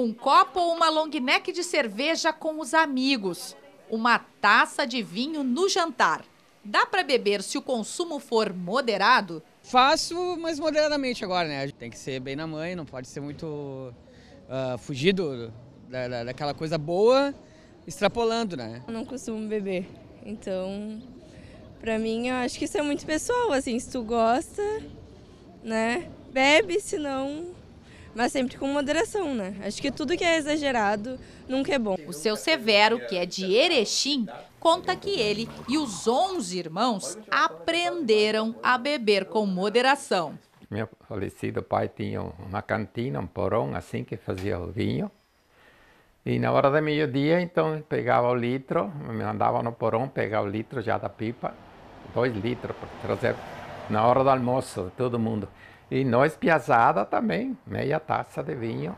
um copo ou uma long neck de cerveja com os amigos, uma taça de vinho no jantar. Dá para beber se o consumo for moderado? Faço, mas moderadamente agora, né? Tem que ser bem na mãe, não pode ser muito uh, fugido da, da, daquela coisa boa, extrapolando, né? Eu não costumo beber, então Pra mim, eu acho que isso é muito pessoal, assim, se tu gosta, né? Bebe, senão mas sempre com moderação, né? Acho que tudo que é exagerado nunca é bom. O seu Severo, que é de Erechim, conta que ele e os 11 irmãos aprenderam a beber com moderação. Meu falecido pai tinha uma cantina, um porão, assim que fazia o vinho. E na hora do meio-dia, então, pegava o litro, me mandava no porão pegar o litro já da pipa, dois litros, para trazer na hora do almoço, todo mundo. E nós, piazada também, meia né? taça de vinho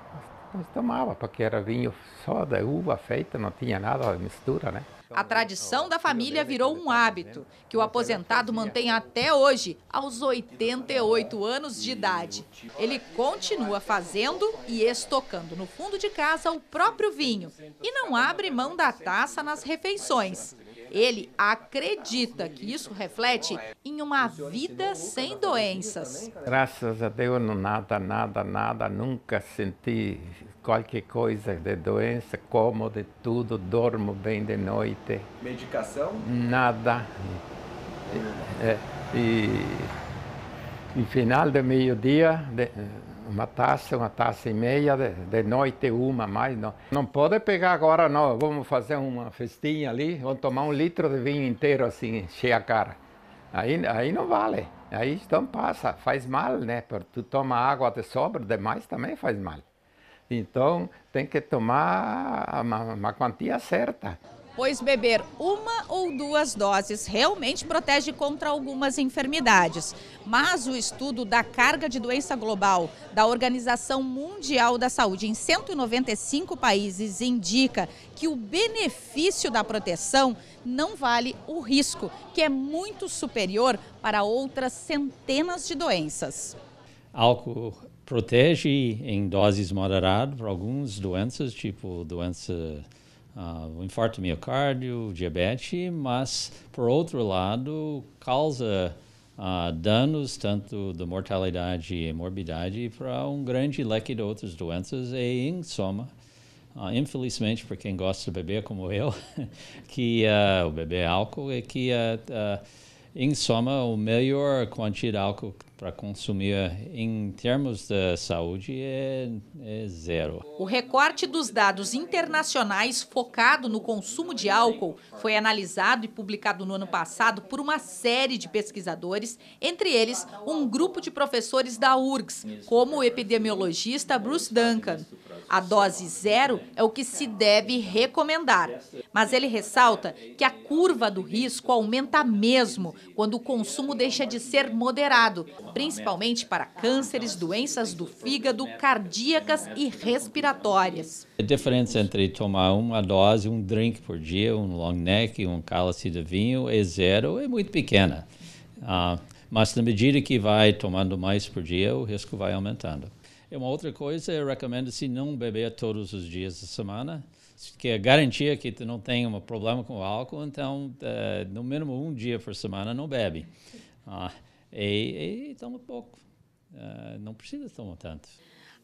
nós tomava, porque era vinho só da uva feita, não tinha nada, mistura, né? A tradição da família virou um hábito que o aposentado mantém até hoje, aos 88 anos de idade. Ele continua fazendo e estocando no fundo de casa o próprio vinho e não abre mão da taça nas refeições. Ele acredita que isso reflete em uma vida sem doenças. Graças a Deus, nada, nada, nada, nunca senti qualquer coisa de doença, como de tudo, dormo bem de noite. Medicação? Nada. E, é, e, e final do meio-dia, uma taça, uma taça e meia, de, de noite uma mais. Não. não pode pegar agora, não, vamos fazer uma festinha ali, vamos tomar um litro de vinho inteiro assim, cheia a cara. Aí, aí não vale, aí então passa, faz mal, né? Porque tu toma água de sobra, demais também faz mal. Então tem que tomar uma, uma quantia certa pois beber uma ou duas doses realmente protege contra algumas enfermidades. Mas o estudo da carga de doença global da Organização Mundial da Saúde em 195 países indica que o benefício da proteção não vale o risco, que é muito superior para outras centenas de doenças. Álcool protege em doses moderadas para algumas doenças, tipo doença uh, infarto miocárdio, diabetes, mas, por outro lado, causa uh, danos tanto da mortalidade e morbidade para um grande leque de outras doenças e, em soma, Uh, infelizmente para quem gosta de beber como eu, que uh, o beber álcool é que uh, em soma, a melhor quantidade de álcool para consumir em termos de saúde é, é, zero. O recorte dos dados internacionais focado no consumo de álcool foi analisado e publicado no ano passado por uma série de pesquisadores, entre eles um grupo de professores da URGS, como o epidemiologista Bruce Duncan. A dose zero é o que se deve recomendar. Mas ele ressalta que a curva do risco aumenta mesmo quando o consumo deixa de ser moderado, principalmente para cânceres, doenças do fígado, cardíacas e respiratórias. A diferença entre tomar uma dose, um drink por dia, um long neck, um cálice de vinho é zero, é muito pequena. Uh, mas na medida que vai tomando mais por dia, o risco vai aumentando. É uma outra coisa, eu recomendo se não beber todos os dias da semana, que é garantia que tu não tem um problema com o álcool, então uh, no mínimo um dia por semana não bebe. Ah, e, e toma pouco. Uh, não precisa tomar tanto.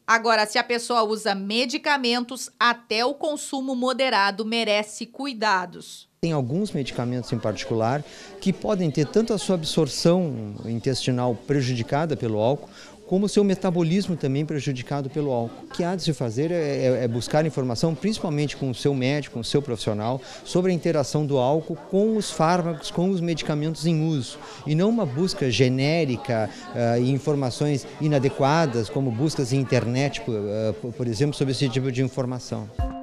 Agora, se a pessoa usa medicamentos, até o consumo moderado merece cuidados. Tem alguns medicamentos em particular que podem ter tanto a sua absorção intestinal prejudicada pelo álcool, como o seu metabolismo também prejudicado pelo álcool. O que há de se fazer é, é, é, buscar informação, principalmente com o seu médico, com o seu profissional, sobre a interação do álcool com os fármacos, com os medicamentos em uso. E não uma busca genérica uh, e informações inadequadas, como buscas em internet, por, uh, por exemplo, sobre esse tipo de informação.